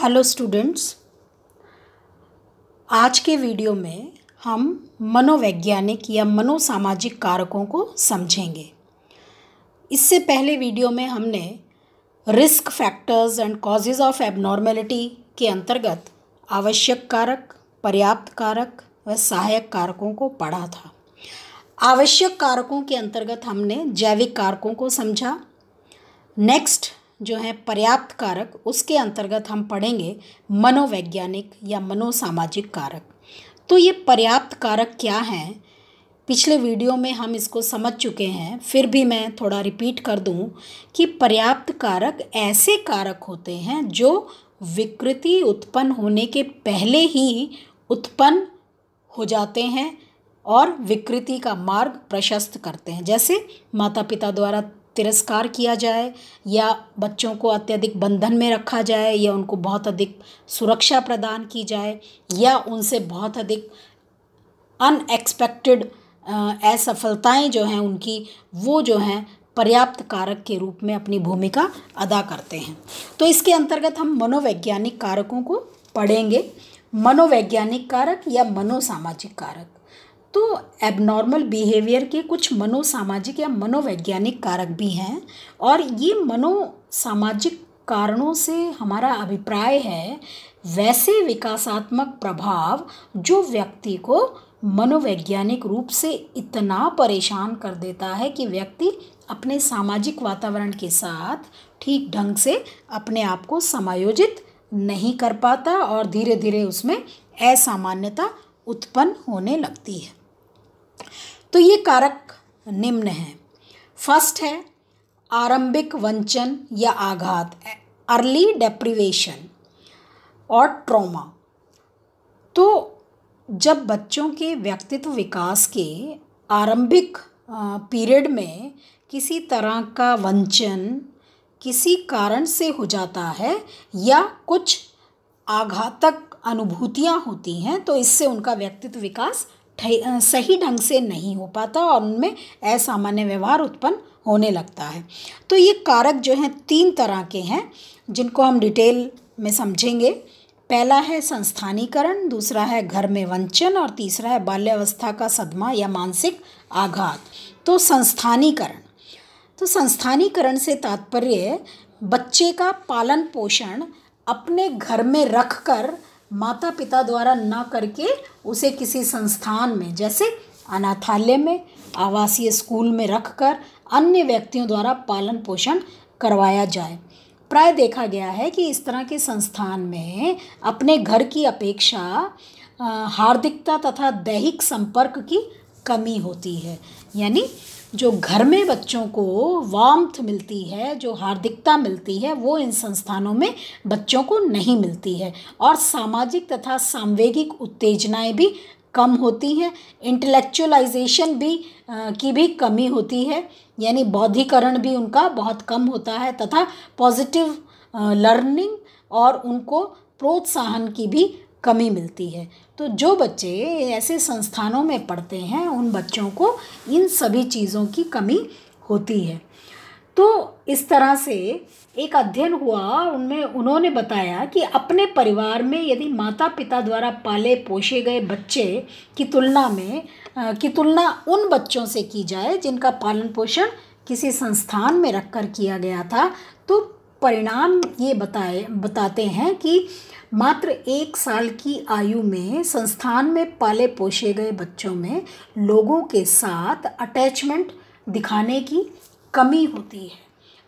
hello students आज के video में हम मनोवैज्ञानिक या मनोसामाजिक कारकों को समझेंगे इससे पहले वीडियो में हमने risk factors and causes of abnormality के अंतर्गत आवश्यक कारक पर्याप्त कारक व सहायक कारकों को पढ़ा था आवश्यक कारकों के अंतर्गत हमने जैविक कारकों को समझा नेक्स्ट जो है पर्याप्त कारक उसके अंतर्गत हम पढ़ेंगे मनोवैज्ञानिक या मनोसामाजिक कारक तो ये पर्याप्त कारक क्या हैं पिछले वीडियो में हम इसको समझ चुके हैं फिर भी मैं थोड़ा रिपीट कर दूं कि पर्याप्त कारक ऐसे कारक होते हैं जो विकृति उत्पन्न होने के पहले ही उत्पन्न हो जाते हैं और विकृति का मार्ग प्रशस्त करते हैं जैसे माता पिता द्वारा तिरस्कार किया जाए या बच्चों को अत्यधिक बंधन में रखा जाए या उनको बहुत अधिक सुरक्षा प्रदान की जाए या उनसे बहुत अधिक अनएक्सपेक्टेड असफलताएं जो हैं उनकी वो जो हैं पर्याप्त कारक के रूप में अपनी भूमिका अदा करते हैं तो इसके अंतर्गत हम मनोवैज्ञानिक कारकों को पढ़ेंगे मनोवैज्ञानिक कारक या मनोसामाजिक कारक तो एबनॉर्मल बिहेवियर के कुछ मनोसामाजिक या मनोवैज्ञानिक कारक भी हैं और ये मनोसामाजिक कारणों से हमारा अभिप्राय है वैसे विकासात्मक प्रभाव जो व्यक्ति को मनोवैज्ञानिक रूप से इतना परेशान कर देता है कि व्यक्ति अपने सामाजिक वातावरण के साथ ठीक ढंग से अपने आप को समायोजित नहीं कर पाता और धीरे धीरे उसमें असामान्यता उत्पन्न होने लगती है तो ये कारक निम्न हैं फर्स्ट है आरंभिक वंचन या आघात अर्ली डेप्रिवेशन और ट्रॉमा तो जब बच्चों के व्यक्तित्व विकास के आरंभिक पीरियड में किसी तरह का वंचन किसी कारण से हो जाता है या कुछ आघातक अनुभूतियाँ होती हैं तो इससे उनका व्यक्तित्व विकास सही ढंग से नहीं हो पाता और उनमें असामान्य व्यवहार उत्पन्न होने लगता है तो ये कारक जो हैं तीन तरह के हैं जिनको हम डिटेल में समझेंगे पहला है संस्थानीकरण दूसरा है घर में वंचन और तीसरा है बाल्यावस्था का सदमा या मानसिक आघात तो संस्थानीकरण तो संस्थानीकरण से तात्पर्य बच्चे का पालन पोषण अपने घर में रख कर माता पिता द्वारा न करके उसे किसी संस्थान में जैसे अनाथालय में आवासीय स्कूल में रखकर अन्य व्यक्तियों द्वारा पालन पोषण करवाया जाए प्राय देखा गया है कि इस तरह के संस्थान में अपने घर की अपेक्षा हार्दिकता तथा दैहिक संपर्क की कमी होती है यानी जो घर में बच्चों को वार्मथ मिलती है जो हार्दिकता मिलती है वो इन संस्थानों में बच्चों को नहीं मिलती है और सामाजिक तथा सामवेगिक उत्तेजनाएं भी कम होती हैं इंटेलेक्चुअलाइजेशन भी आ, की भी कमी होती है यानी बौद्धिकरण भी उनका बहुत कम होता है तथा पॉजिटिव लर्निंग और उनको प्रोत्साहन की भी कमी मिलती है तो जो बच्चे ऐसे संस्थानों में पढ़ते हैं उन बच्चों को इन सभी चीज़ों की कमी होती है तो इस तरह से एक अध्ययन हुआ उनमें उन्होंने बताया कि अपने परिवार में यदि माता पिता द्वारा पाले पोषे गए बच्चे की तुलना में की तुलना उन बच्चों से की जाए जिनका पालन पोषण किसी संस्थान में रखकर किया गया था तो परिणाम ये बताए बताते हैं कि मात्र एक साल की आयु में संस्थान में पाले पोषे गए बच्चों में लोगों के साथ अटैचमेंट दिखाने की कमी होती है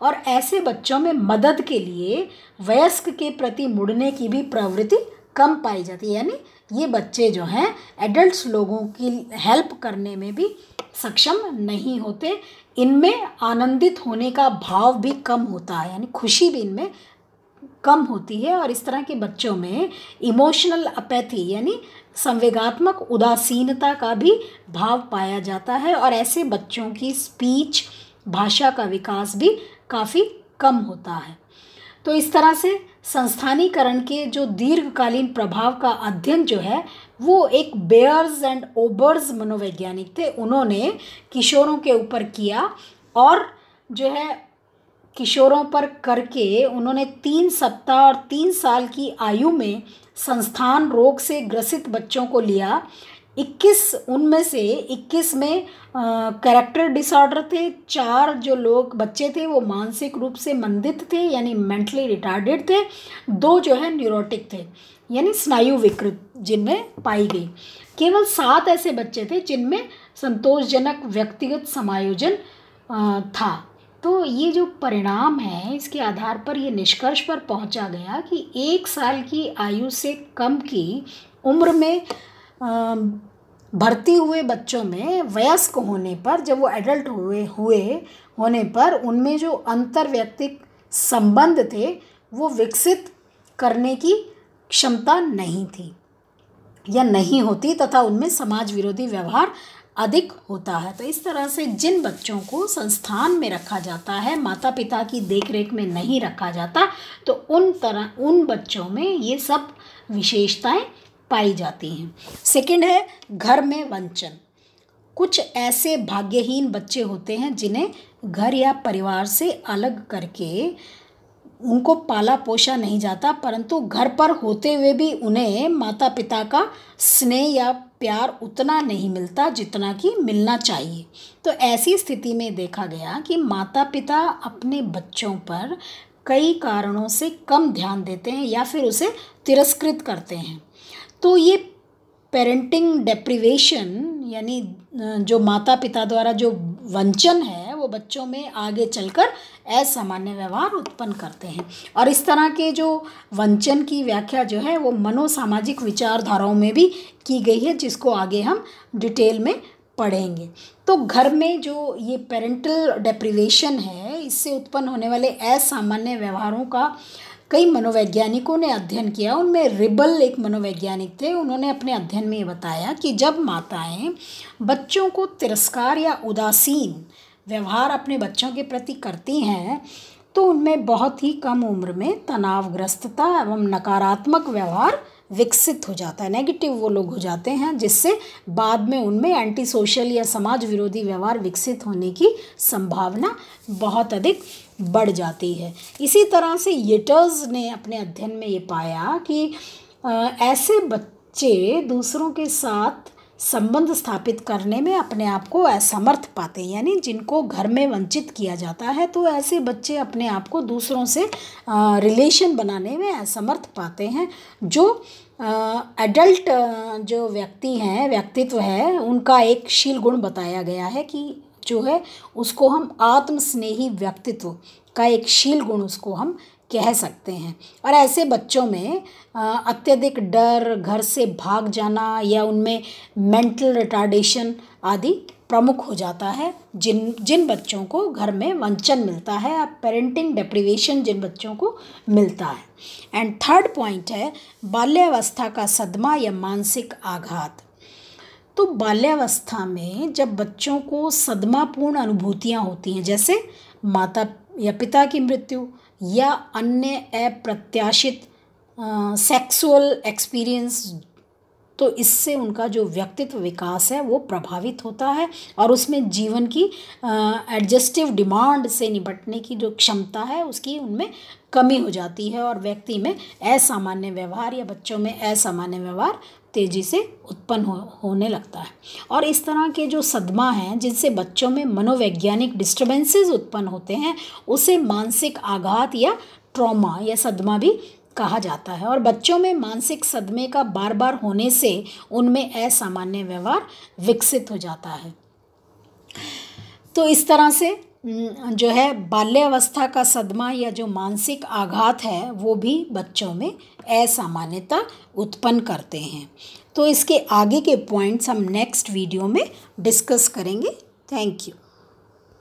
और ऐसे बच्चों में मदद के लिए वयस्क के प्रति मुड़ने की भी प्रवृत्ति कम पाई जाती है यानी ये बच्चे जो हैं एडल्ट्स लोगों की हेल्प करने में भी सक्षम नहीं होते इनमें आनंदित होने का भाव भी कम होता है यानी खुशी भी इनमें कम होती है और इस तरह के बच्चों में इमोशनल अपैथी यानी संवेगात्मक उदासीनता का भी भाव पाया जाता है और ऐसे बच्चों की स्पीच भाषा का विकास भी काफ़ी कम होता है तो इस तरह से संस्थानीकरण के जो दीर्घकालीन प्रभाव का अध्ययन जो है वो एक बेयर्स एंड ओबर्स मनोवैज्ञानिक थे उन्होंने किशोरों के ऊपर किया और जो है किशोरों पर करके उन्होंने तीन सप्ताह और तीन साल की आयु में संस्थान रोग से ग्रसित बच्चों को लिया 21 उनमें से 21 में कैरेक्टर डिसऑर्डर थे चार जो लोग बच्चे थे वो मानसिक रूप से मंदित थे यानी मेंटली रिटार्डेड थे दो जो है न्यूरोटिक थे यानी स्नायु विकृत जिनमें पाई गई केवल सात ऐसे बच्चे थे जिनमें संतोषजनक व्यक्तिगत समायोजन था तो ये जो परिणाम है इसके आधार पर ये निष्कर्ष पर पहुंचा गया कि एक साल की आयु से कम की उम्र में भर्ती हुए बच्चों में वयस्क होने पर जब वो एडल्ट हुए हुए होने पर उनमें जो अंतर्व्यक्तिक संबंध थे वो विकसित करने की क्षमता नहीं थी या नहीं होती तथा उनमें समाज विरोधी व्यवहार अधिक होता है तो इस तरह से जिन बच्चों को संस्थान में रखा जाता है माता पिता की देखरेख में नहीं रखा जाता तो उन तरह उन बच्चों में ये सब विशेषताएं पाई जाती हैं सेकंड है घर में वंचन कुछ ऐसे भाग्यहीन बच्चे होते हैं जिन्हें घर या परिवार से अलग करके उनको पाला पोषा नहीं जाता परंतु घर पर होते हुए भी उन्हें माता पिता का स्नेह या प्यार उतना नहीं मिलता जितना कि मिलना चाहिए तो ऐसी स्थिति में देखा गया कि माता पिता अपने बच्चों पर कई कारणों से कम ध्यान देते हैं या फिर उसे तिरस्कृत करते हैं तो ये पेरेंटिंग डेप्रिवेशन यानी जो माता पिता द्वारा जो वंचन है वो बच्चों में आगे चलकर असामान्य व्यवहार उत्पन्न करते हैं और इस तरह के जो वंचन की व्याख्या जो है वो मनोसामाजिक विचारधाराओं में भी की गई है जिसको आगे हम डिटेल में पढ़ेंगे तो घर में जो ये पेरेंटल डेप्रिवेशन है इससे उत्पन्न होने वाले असामान्य व्यवहारों का कई मनोवैज्ञानिकों ने अध्ययन किया उनमें रिबल एक मनोवैज्ञानिक थे उन्होंने अपने अध्ययन में बताया कि जब माताएं बच्चों को तिरस्कार या उदासीन व्यवहार अपने बच्चों के प्रति करती हैं तो उनमें बहुत ही कम उम्र में तनावग्रस्तता एवं नकारात्मक व्यवहार विकसित हो जाता है नेगेटिव वो लोग हो जाते हैं जिससे बाद में उनमें एंटी सोशल या समाज विरोधी व्यवहार विकसित होने की संभावना बहुत अधिक बढ़ जाती है इसी तरह से येटर्स ने अपने अध्ययन में ये पाया कि ऐसे बच्चे दूसरों के साथ संबंध स्थापित करने में अपने आप को असमर्थ पाते हैं यानी जिनको घर में वंचित किया जाता है तो ऐसे बच्चे अपने आप को दूसरों से रिलेशन बनाने में असमर्थ पाते हैं जो एडल्ट जो व्यक्ति हैं व्यक्तित्व है उनका एक शील गुण बताया गया है कि जो है उसको हम आत्मस्नेही व्यक्तित्व का एक शील गुण उसको हम कह सकते हैं और ऐसे बच्चों में अत्यधिक डर घर से भाग जाना या उनमें मेंटल रिटार्डेशन आदि प्रमुख हो जाता है जिन जिन बच्चों को घर में वंचन मिलता है या पेरेंटिंग डिप्रिवेशन जिन बच्चों को मिलता है एंड थर्ड पॉइंट है बाल्यावस्था का सदमा या मानसिक आघात तो बाल्यावस्था में जब बच्चों को सदमापूर्ण अनुभूतियाँ होती हैं जैसे माता या पिता की मृत्यु या अन्य अप्रत्याशित सेक्सुअल एक्सपीरियंस तो इससे उनका जो व्यक्तित्व विकास है वो प्रभावित होता है और उसमें जीवन की एडजस्टिव डिमांड से निपटने की जो क्षमता है उसकी उनमें कमी हो जाती है और व्यक्ति में असामान्य व्यवहार या बच्चों में असामान्य व्यवहार तेज़ी से उत्पन्न हो, होने लगता है और इस तरह के जो सदमा हैं जिनसे बच्चों में मनोवैज्ञानिक डिस्टर्बेंसेस उत्पन्न होते हैं उसे मानसिक आघात या ट्रॉमा या सदमा भी कहा जाता है और बच्चों में मानसिक सदमे का बार बार होने से उनमें असामान्य व्यवहार विकसित हो जाता है तो इस तरह से जो है बाल्यावस्था का सदमा या जो मानसिक आघात है वो भी बच्चों में असामान्यता उत्पन्न करते हैं तो इसके आगे के पॉइंट्स हम नेक्स्ट वीडियो में डिस्कस करेंगे थैंक यू